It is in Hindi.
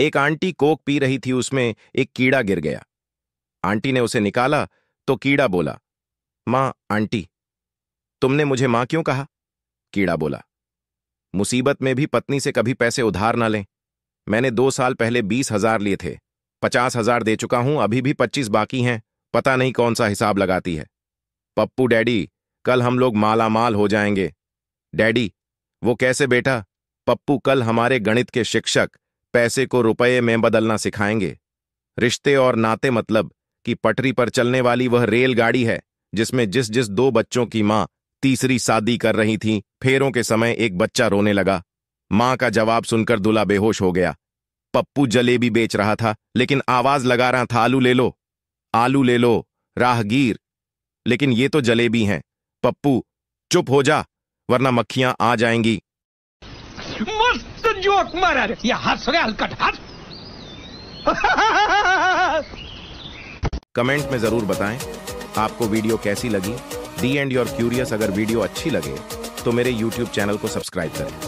एक आंटी कोक पी रही थी उसमें एक कीड़ा गिर गया आंटी ने उसे निकाला तो कीड़ा बोला मां आंटी तुमने मुझे मां क्यों कहा कीड़ा बोला मुसीबत में भी पत्नी से कभी पैसे उधार ना लें मैंने दो साल पहले बीस हजार लिए थे पचास हजार दे चुका हूं अभी भी पच्चीस बाकी हैं पता नहीं कौन सा हिसाब लगाती है पप्पू डैडी कल हम लोग माला माल हो जाएंगे डैडी वो कैसे बेटा पप्पू कल हमारे गणित के शिक्षक पैसे को रुपये में बदलना सिखाएंगे रिश्ते और नाते मतलब कि पटरी पर चलने वाली वह रेलगाड़ी है जिसमें जिस जिस दो बच्चों की माँ तीसरी शादी कर रही थी फेरों के समय एक बच्चा रोने लगा माँ का जवाब सुनकर दुला बेहोश हो गया पप्पू जलेबी बेच रहा था लेकिन आवाज लगा रहा था आलू ले लो आलू ले लो राहगीर लेकिन ये तो जलेबी हैं पप्पू चुप हो जा वरना मक्खियां आ जाएंगी मस्त जोक मारा रे ये हंस रे हलकट हंस कमेंट में जरूर बताएं आपको वीडियो कैसी लगी दी एंड योर क्यूरियस अगर वीडियो अच्छी लगे तो मेरे यूट्यूब चैनल को सब्सक्राइब करें